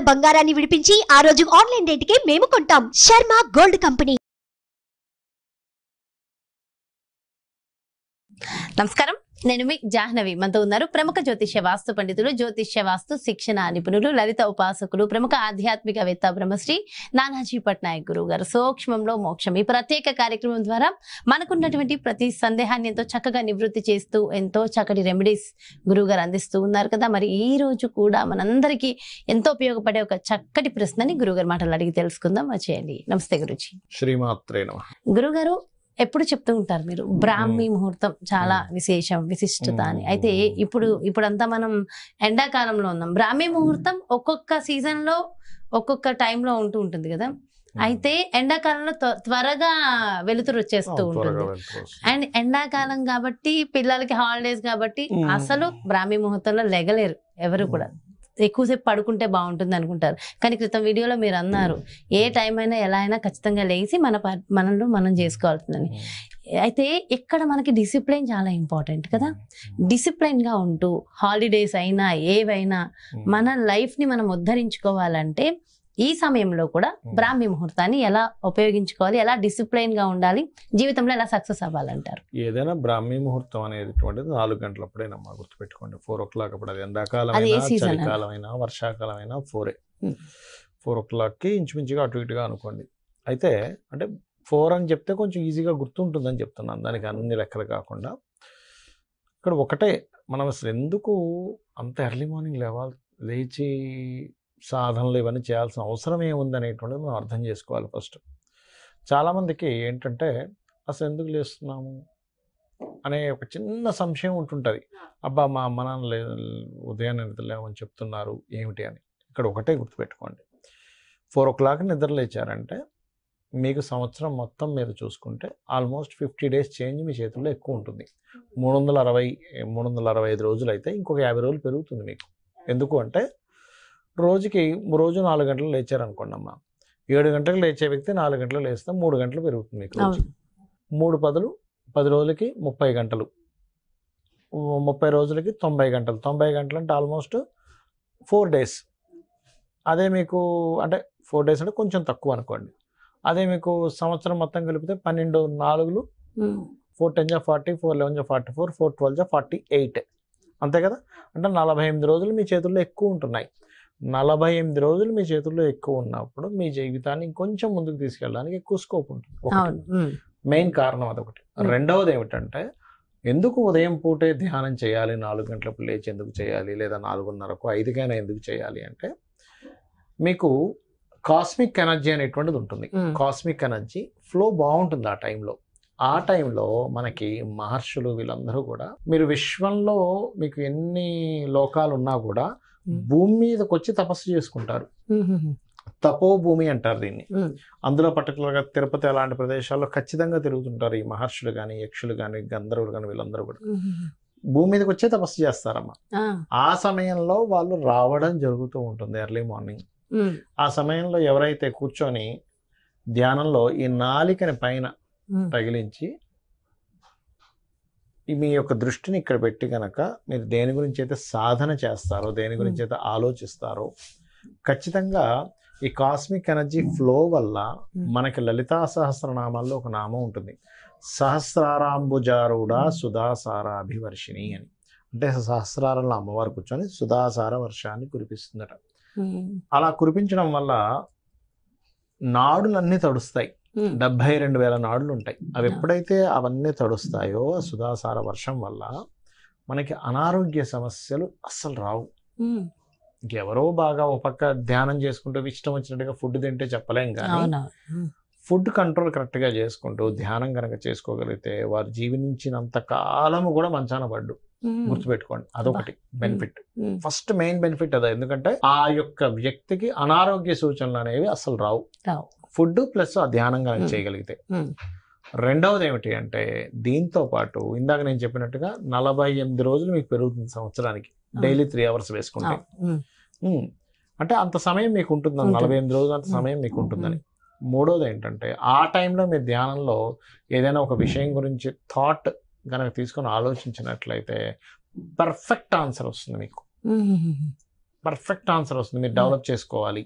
ఉన్న బంగారాన్ని విడిపించి ఆ రోజు ఆన్లైన్ కి మేము కొంటాం శర్మ గోల్డ్ కంపెనీ నమస్కారం నేను మీ జాహ్నవి మనతో ఉన్నారు ప్రముఖ జ్యోతిష్య వాస్తు పండితులు జ్యోతిష్య వాస్తు శిక్షణ నిపుణులు లలిత ఉపాసకులు ప్రముఖ ఆధ్యాత్మికవేత్త బ్రహ్మశ్రీ నానాజీ పట్నాయక్ గురువు గారు సూక్ష్మంలో మోక్షం ఈ ప్రత్యేక కార్యక్రమం ద్వారా మనకున్నటువంటి ప్రతి సందేహాన్ని ఎంతో చక్కగా నివృత్తి చేస్తూ ఎంతో చక్కటి రెమెడీస్ గారు అందిస్తూ ఉన్నారు కదా మరి ఈ రోజు కూడా మనందరికీ ఎంతో ఉపయోగపడే ఒక చక్కటి ప్రశ్నని గురువుగారు మాటలు అడిగి తెలుసుకుందాం చేయండి నమస్తే గురుజీ శ్రీమాత్రే గురుగారు ఎప్పుడు చెప్తూ ఉంటారు మీరు బ్రాహ్మీ ముహూర్తం చాలా విశేషం విశిష్టత అని అయితే ఇప్పుడు ఇప్పుడంతా మనం ఎండాకాలంలో ఉన్నాం బ్రాహ్మీ ముహూర్తం ఒక్కొక్క సీజన్ లో ఒక్కొక్క టైంలో ఉంటూ ఉంటుంది కదా అయితే ఎండాకాలంలో త్వరగా వెలుతురు వచ్చేస్తూ ఉంటుంది అండ్ ఎండాకాలం కాబట్టి పిల్లలకి హాలిడేస్ కాబట్టి అసలు బ్రాహ్మీ ముహూర్తంలో లెగలేరు ఎవరు కూడా ఎక్కువసేపు పడుకుంటే బాగుంటుంది అనుకుంటారు కానీ క్రితం వీడియోలో మీరు అన్నారు ఏ టైం అయినా ఎలా అయినా ఖచ్చితంగా లేచి మన మనలో మనం చేసుకోవాల్సిందని అయితే ఇక్కడ మనకి డిసిప్లిన్ చాలా ఇంపార్టెంట్ కదా డిసిప్లిన్గా ఉంటూ హాలిడేస్ అయినా ఏవైనా మన లైఫ్ని మనం ఉద్ధరించుకోవాలంటే ఈ సమయంలో కూడా బ్రాహ్మీ ముహూర్తాన్ని ఎలా ఉపయోగించుకోవాలి ఎలా డిసిప్లైన్ గా ఉండాలి జీవితంలో ఎలా సక్సెస్ అవ్వాలంటారు ఏదైనా బ్రాహ్మి ముహూర్తం అనేటువంటిది నాలుగు గంటల అప్పుడేనమ్మా గుర్తుపెట్టుకోండి ఫోర్ ఓ క్లాక్ అప్పుడు అది అయినా చలికాలమైనా వర్షాకాలమైనా ఫోరే ఫోర్ ఓ క్లాక్కి ఇంచుమించుగా అటు ఇటుగా అనుకోండి అయితే అంటే ఫోర్ అని చెప్తే కొంచెం ఈజీగా గుర్తుంటుందని చెప్తున్నాను దానికి అన్ని లెక్కలు కాకుండా ఇక్కడ ఒకటే మనం అసలు ఎందుకు అంత ఎర్లీ మార్నింగ్ లేవాలి లేచి సాధనలు ఇవన్నీ చేయాల్సిన అవసరం ఏముందనేటువంటిది మనం అర్థం చేసుకోవాలి ఫస్ట్ చాలామందికి ఏంటంటే అసలు ఎందుకు లేస్తున్నాము అనే ఒక చిన్న సంశయం ఉంటుంటుంది అబ్బా మా అమ్మ నాన్న లే ఉదయం నిద్రలేమని చెప్తున్నారు ఏమిటి అని ఇక్కడ ఒకటే గుర్తుపెట్టుకోండి ఫోర్ ఓ క్లాక్ నిద్రలేచారంటే మీకు సంవత్సరం మొత్తం మీరు చూసుకుంటే ఆల్మోస్ట్ ఫిఫ్టీ డేస్ చేంజ్ మీ చేతుల్లో ఎక్కువ ఉంటుంది మూడు వందల అరవై మూడు వందల అరవై ఐదు రోజులు అయితే ఇంకొక యాభై రోజులు పెరుగుతుంది మీకు ఎందుకు అంటే రోజుకి రోజు నాలుగు గంటలు లేచారనుకోండి అమ్మ ఏడు గంటలకు లేచే వ్యక్తి నాలుగు గంటలు లేస్తే మూడు గంటలు పెరుగుతుంది మూడు పదులు పది రోజులకి ముప్పై గంటలు ముప్పై రోజులకి తొంభై గంటలు తొంభై గంటలు అంటే ఆల్మోస్ట్ ఫోర్ డేస్ అదే మీకు అంటే ఫోర్ డేస్ అంటే కొంచెం తక్కువ అనుకోండి అదే మీకు సంవత్సరం మొత్తం కలిపితే పన్నెండు నాలుగులు ఫోర్ టెన్ జా ఫార్టీ ఫోర్ లెవెన్ జా ఫార్టీ ఫోర్ ఫోర్ ట్వెల్వ్ జా ఫార్టీ ఎయిట్ అంతే కదా అంటే నలభై ఎనిమిది రోజులు మీ చేతుల్లో ఎక్కువ ఉంటున్నాయి నలభై ఎనిమిది రోజులు మీ చేతుల్లో ఎక్కువ ఉన్నప్పుడు మీ జీవితాన్ని కొంచెం ముందుకు తీసుకెళ్ళడానికి ఎక్కువ స్కోప్ ఉంటుంది మెయిన్ కారణం అదొకటి రెండవది ఏమిటంటే ఎందుకు ఉదయం పూటే ధ్యానం చేయాలి నాలుగు గంటలకు లేచి ఎందుకు చేయాలి లేదా నాలుగున్నరకు ఐదుకైనా ఎందుకు చేయాలి అంటే మీకు కాస్మిక్ ఎనర్జీ అనేటువంటిది ఉంటుంది కాస్మిక్ ఎనర్జీ ఫ్లో బాగుంటుంది ఆ టైంలో ఆ టైంలో మనకి మహర్షులు వీళ్ళందరూ కూడా మీరు విశ్వంలో మీకు ఎన్ని లోకాలు ఉన్నా కూడా భూమి మీదకి వచ్చి తపస్సు చేసుకుంటారు తపో భూమి అంటారు దీన్ని అందులో పర్టికులర్గా తిరుపతి అలాంటి ప్రదేశాల్లో ఖచ్చితంగా తిరుగుతుంటారు ఈ మహర్షులు కానీ యక్షులు కానీ గంధర్వులు కానీ వీళ్ళందరూ కూడా భూమి మీదకి వచ్చే తపస్సు చేస్తారమ్మా ఆ సమయంలో వాళ్ళు రావడం జరుగుతూ ఉంటుంది ఎర్లీ మార్నింగ్ ఆ సమయంలో ఎవరైతే కూర్చొని ధ్యానంలో ఈ నాలికని పైన తగిలించి మీ యొక్క దృష్టిని ఇక్కడ పెట్టి కనుక మీరు దేని గురించి అయితే సాధన చేస్తారో దేని గురించి అయితే ఆలోచిస్తారో ఖచ్చితంగా ఈ కాస్మిక్ ఎనర్జీ ఫ్లో వల్ల మనకి లలితా సహస్రనామాల్లో ఒక నామం ఉంటుంది సహస్రారాంబుజారుడ సుధాసారాభివర్షిణి అని అంటే సహస్రారంలో అమ్మవారు కూర్చొని సుధాసార వర్షాన్ని కురిపిస్తుందట అలా కురిపించడం వల్ల నాడులన్నీ తడుస్తాయి డెబ్బై రెండు వేల నాడులు ఉంటాయి అవి ఎప్పుడైతే అవన్నీ తడుస్తాయో సుధాసార వర్షం వల్ల మనకి అనారోగ్య సమస్యలు అస్సలు రావు ఎవరో బాగా ఒక పక్క ధ్యానం చేసుకుంటూ ఇష్టం వచ్చినట్టుగా ఫుడ్ తింటే చెప్పలేం కానీ ఫుడ్ కంట్రోల్ కరెక్ట్గా చేసుకుంటూ ధ్యానం కనుక చేసుకోగలిగితే వారు జీవించినంత కాలం కూడా మంచాన పడ్డు గుర్తుపెట్టుకోండి అదొకటి బెనిఫిట్ ఫస్ట్ మెయిన్ బెనిఫిట్ అదే ఎందుకంటే ఆ యొక్క వ్యక్తికి అనారోగ్య సూచనలు అనేవి అసలు రావు ఫుడ్ ప్లస్ ఆ ధ్యానం కనుక చేయగలిగితే రెండవది ఏమిటి అంటే దీంతో పాటు ఇందాక నేను చెప్పినట్టుగా నలభై ఎనిమిది రోజులు మీకు పెరుగుతుంది సంవత్సరానికి డైలీ త్రీ అవర్స్ వేసుకుంటే అంటే అంత సమయం మీకు ఉంటుంది నలభై ఎనిమిది రోజులు అంత సమయం మీకు ఉంటుందని మూడోది ఏంటంటే ఆ టైంలో మీ ధ్యానంలో ఏదైనా ఒక విషయం గురించి థాట్ కనుక తీసుకొని ఆలోచించినట్లయితే పర్ఫెక్ట్ ఆన్సర్ వస్తుంది మీకు పర్ఫెక్ట్ ఆన్సర్ వస్తుంది మీరు hmm. డెవలప్ చేసుకోవాలి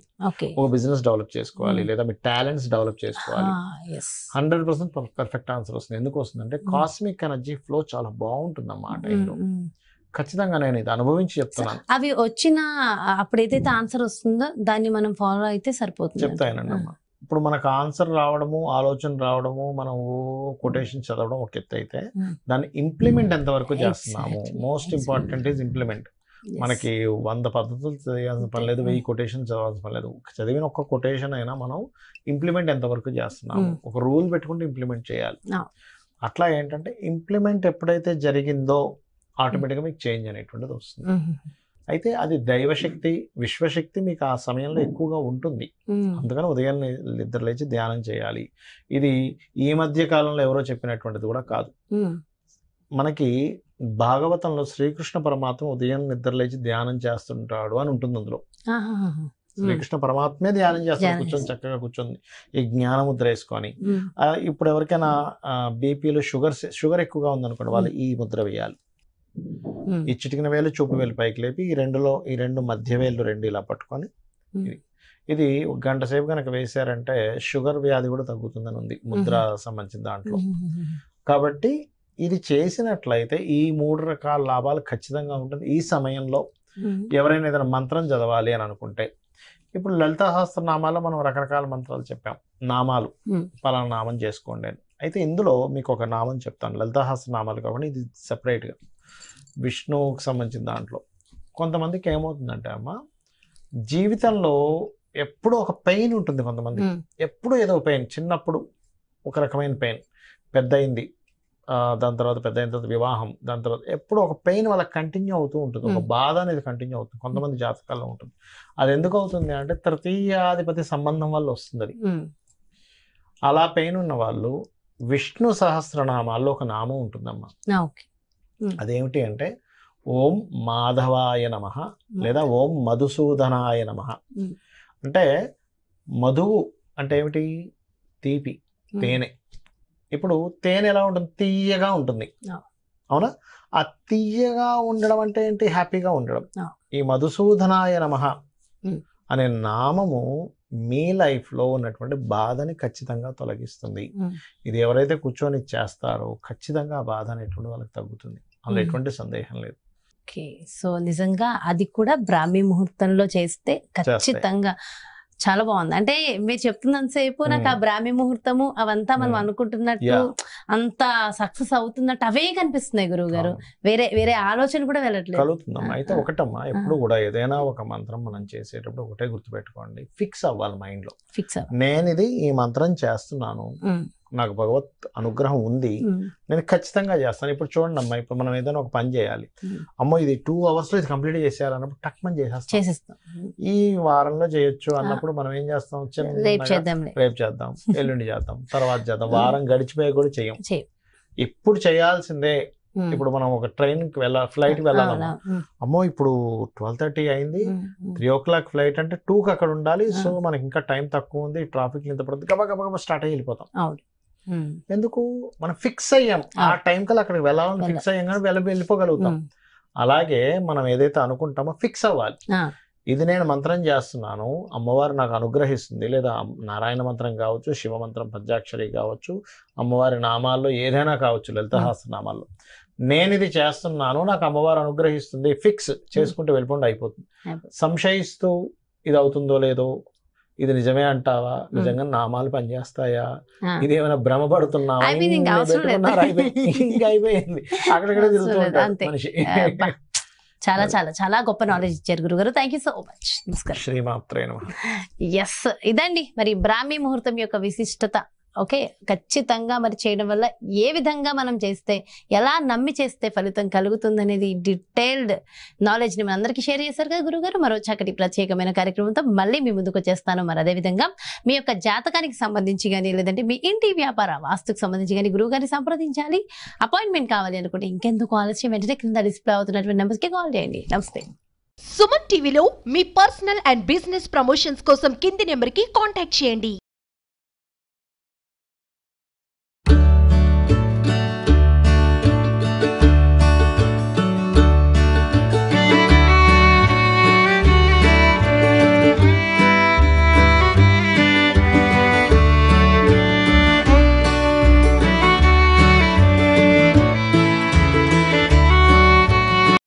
ఒక బిజినెస్ డెవలప్ చేసుకోవాలి hmm. లేదా మీ టాలెంట్స్ డెవలప్ చేసుకోవాలి ah, hundred percent perfect answer వస్తుంది ఎందుకు వస్తుందంటే hmm. కాస్మిక్ ఎనర్జీ ఫ్లో చాలా బాగుంటుంది అన్నమాట ఖచ్చితంగా నేను ఇది అనుభవించి చెప్తున్నాను అవి వచ్చిన అప్పుడైతే ఆన్సర్ వస్తుందో దాన్ని మనం ఫాలో అయితే సరిపోతుంది చెప్తాయనండి అమ్మా ఇప్పుడు మనకు ఆన్సర్ రావడము ఆలోచన రావడము మనం కొటేషన్ చదవడం ఒక ఎత్తు అయితే దాన్ని ఇంప్లిమెంట్ ఎంతవరకు చేస్తున్నాము మోస్ట్ ఇంపార్టెంట్ ఈజ్ ఇంప్లిమెంట్ మనకి వంద పద్ధతులు చేయాల్సిన పని లేదు వెయ్యి కొటేషన్ చదవాల్సిన పని లేదు చదివిన ఒక్క కొటేషన్ అయినా మనం ఇంప్లిమెంట్ ఎంతవరకు చేస్తున్నాం ఒక రూల్ పెట్టుకుంటే ఇంప్లిమెంట్ చేయాలి అట్లా ఏంటంటే ఇంప్లిమెంట్ ఎప్పుడైతే జరిగిందో ఆటోమేటిక్గా మీకు చేంజ్ అనేటువంటిది వస్తుంది అయితే అది దైవశక్తి విశ్వశక్తి మీకు ఆ సమయంలో ఎక్కువగా ఉంటుంది అందుకని ఉదయం నిద్ర లేచి ధ్యానం చేయాలి ఇది ఈ మధ్య కాలంలో ఎవరో చెప్పినటువంటిది కూడా కాదు మనకి భాగవతంలో శ్రీకృష్ణ పరమాత్మ ఉదయం నిద్రలేచి ధ్యానం చేస్తుంటాడు అని ఉంటుంది అందులో శ్రీకృష్ణ పరమాత్మే ధ్యానం చేస్తాడు కూర్చొని చక్కగా కూర్చొని ఈ జ్ఞానముద్ర వేసుకొని ఇప్పుడు ఎవరికైనా బీపీలో షుగర్ షుగర్ ఎక్కువగా ఉందనుకోండి వాళ్ళు ఈ ముద్ర వేయాలి ఈ చిటికిన వేలు చూపు వేలు పైకి లేపి ఈ రెండులో ఈ రెండు మధ్య వేళ్ళు రెండు ఇలా పట్టుకొని ఇది ఒక గంట సేపు కనుక వేశారంటే షుగర్ వ్యాధి కూడా తగ్గుతుందని ఉంది ముద్ర సంబంధించిన దాంట్లో కాబట్టి ఇది చేసినట్లయితే ఈ మూడు రకాల లాభాలు ఖచ్చితంగా ఉంటుంది ఈ సమయంలో ఎవరైనా ఏదైనా మంత్రం చదవాలి అని అనుకుంటే ఇప్పుడు లలిత సహస్రనామాలో మనం రకరకాల మంత్రాలు చెప్పాం నామాలు పలానా నామం చేసుకోండి అని అయితే ఇందులో మీకు ఒక నామం చెప్తాను లలిత నామాలు కాబట్టి ఇది సపరేట్గా విష్ణువుకి సంబంధించిన దాంట్లో కొంతమందికి ఏమవుతుందంటే అమ్మ జీవితంలో ఎప్పుడూ ఒక పెయిన్ ఉంటుంది కొంతమంది ఎప్పుడూ ఏదో పెయిన్ చిన్నప్పుడు ఒక రకమైన పెయిన్ పెద్దయింది దాని తర్వాత పెద్ద అయిన తర్వాత వివాహం దాని తర్వాత ఎప్పుడు ఒక పెయిన్ వాళ్ళకి కంటిన్యూ అవుతూ ఉంటుంది ఒక బాధ అనేది కంటిన్యూ అవుతుంది కొంతమంది జాతకాల్లో ఉంటుంది అది ఎందుకు అవుతుంది అంటే తృతీయాధిపతి సంబంధం వల్ల వస్తుంది అది అలా పెయిన్ ఉన్న వాళ్ళు విష్ణు సహస్రనామాల్లో ఒక నామం ఉంటుందమ్మా అదేమిటి అంటే ఓం మాధవాయ నమ లేదా ఓం మధుసూదనాయ నమ అంటే మధువు అంటే ఏమిటి తీపి తేనె ఇప్పుడు తేనె ఎలా ఉంటుంది తీయగా ఉంటుంది అవునా ఆ తీయగా ఉండడం అంటే ఏంటి హ్యాపీగా ఉండడం ఈ మధుసూదనాయ నమ అనే నామము మీ లైఫ్ లో ఉన్నటువంటి బాధని ఖచ్చితంగా తొలగిస్తుంది ఇది ఎవరైతే కూర్చొని చేస్తారో ఖచ్చితంగా ఆ బాధ అనేటువంటి వాళ్ళకి తగ్గుతుంది అందులో ఎటువంటి సందేహం లేదు సో నిజంగా అది కూడా బ్రాహ్మీ ముహూర్తంలో చేస్తే ఖచ్చితంగా చాలా బాగుంది అంటే మీరు చెప్తున్నంతసేపు నాకు ఆ బ్రాహ్మి ముహూర్తము అవంతా మనం అనుకుంటున్నట్టు అంత సక్సెస్ అవుతున్నట్టు అవే కనిపిస్తున్నాయి గురువు గారు వేరే వేరే ఆలోచన కూడా వెళ్ళట్లేదు అయితే ఒకటమ్మా ఎప్పుడు కూడా ఏదైనా ఒక మంత్రం మనం చేసేటప్పుడు ఒకటే గుర్తుపెట్టుకోండి ఫిక్స్ అవ్వాలి మైండ్ లో ఫిక్స్ నేను ఇది ఈ మంత్రం చేస్తున్నాను నాకు భగవత్ అనుగ్రహం ఉంది నేను ఖచ్చితంగా చేస్తాను ఇప్పుడు చూడండి అమ్మా ఇప్పుడు మనం ఏదైనా ఒక పని చేయాలి అమ్మో ఇది టూ అవర్స్ లో ఇది కంప్లీట్ చేసేయాలన్నప్పుడు టక్ మనం చేసేస్తాం ఈ వారంలో చేయొచ్చు అన్నప్పుడు మనం ఏం చేస్తాం రేపు చేద్దాం ఎల్లుండి చేద్దాం తర్వాత చేద్దాం వారం గడిచిపోయి కూడా చేయం ఇప్పుడు చేయాల్సిందే ఇప్పుడు మనం ఒక ట్రైన్ కి వెళ్ళా ఫ్లైట్ కి వెళ్ళాలి అమ్మో ఇప్పుడు ట్వెల్వ్ థర్టీ అయింది త్రీ ఓ క్లాక్ ఫ్లైట్ అంటే టూకి అక్కడ ఉండాలి సో మనకి ఇంకా టైం తక్కువ ఉంది ట్రాఫిక్ ఇంత పడుతుంది గబా గబా గబా స్టార్ట్ అయ్యి వెళ్ళిపోతాం Hmm. ఎందుకు మనం ఫిక్స్ అయ్యాం ఆ టైం కల్లా అక్కడికి వెళ్ళాలని ఫిక్స్ అయ్యాం కానీ వెళ్ళి వెళ్ళిపోగలుగుతాం hmm. అలాగే మనం ఏదైతే అనుకుంటామో ఫిక్స్ అవ్వాలి ఇది నేను మంత్రం చేస్తున్నాను అమ్మవారు నాకు అనుగ్రహిస్తుంది లేదా నారాయణ మంత్రం కావచ్చు శివ మంత్రం పద్యాక్షరి కావచ్చు అమ్మవారి నామాల్లో ఏదైనా కావచ్చు లలితహాస్త hmm. నామాల్లో నేను ఇది చేస్తున్నాను నాకు అమ్మవారు అనుగ్రహిస్తుంది ఫిక్స్ చేసుకుంటూ వెళ్ళిపోండి అయిపోతుంది సంశయిస్తూ ఇది అవుతుందో లేదో ఇది నిజమే అంటావా నిజంగా నామాలు పనిచేస్తాయా ఇది ఏమైనా భ్రమపడుతున్నావా ఇంకా చాలా చాలా చాలా గొప్ప నాలెడ్జ్ ఇచ్చారు గురుగారు థ్యాంక్ యూ సో మచ్ నమస్కారం ఎస్ ఇదండి మరి బ్రాహ్మీ ముహూర్తం యొక్క విశిష్టత ఓకే ఖచ్చితంగా మరి చేయడం వల్ల ఏ విధంగా మనం చేస్తే ఎలా నమ్మి చేస్తే ఫలితం కలుగుతుందనేది డీటెయిల్డ్ నాలెడ్జ్ని మన అందరికీ షేర్ చేశారు కదా గురుగారు మరో చక్కటి ప్రత్యేకమైన కార్యక్రమంతో మళ్ళీ మీ ముందుకు వచ్చేస్తాను మరి అదేవిధంగా మీ యొక్క జాతకానికి సంబంధించి కానీ లేదంటే మీ ఇంటి వ్యాపార వాస్తుకు సంబంధించి కానీ గురువుగారిని సంప్రదించాలి అపాయింట్మెంట్ కావాలి అనుకుంటే ఇంకెందుకు ఆలస్యం వెంటనే క్రింద డిస్ప్లే అవుతున్నటువంటి నెంబర్స్కి కాల్ చేయండి నమస్తే సుమన్ టీవీలో మీ పర్సనల్ అండ్ బిజినెస్ ప్రమోషన్స్ కోసం కింది నెంబర్కి కాంటాక్ట్ చేయండి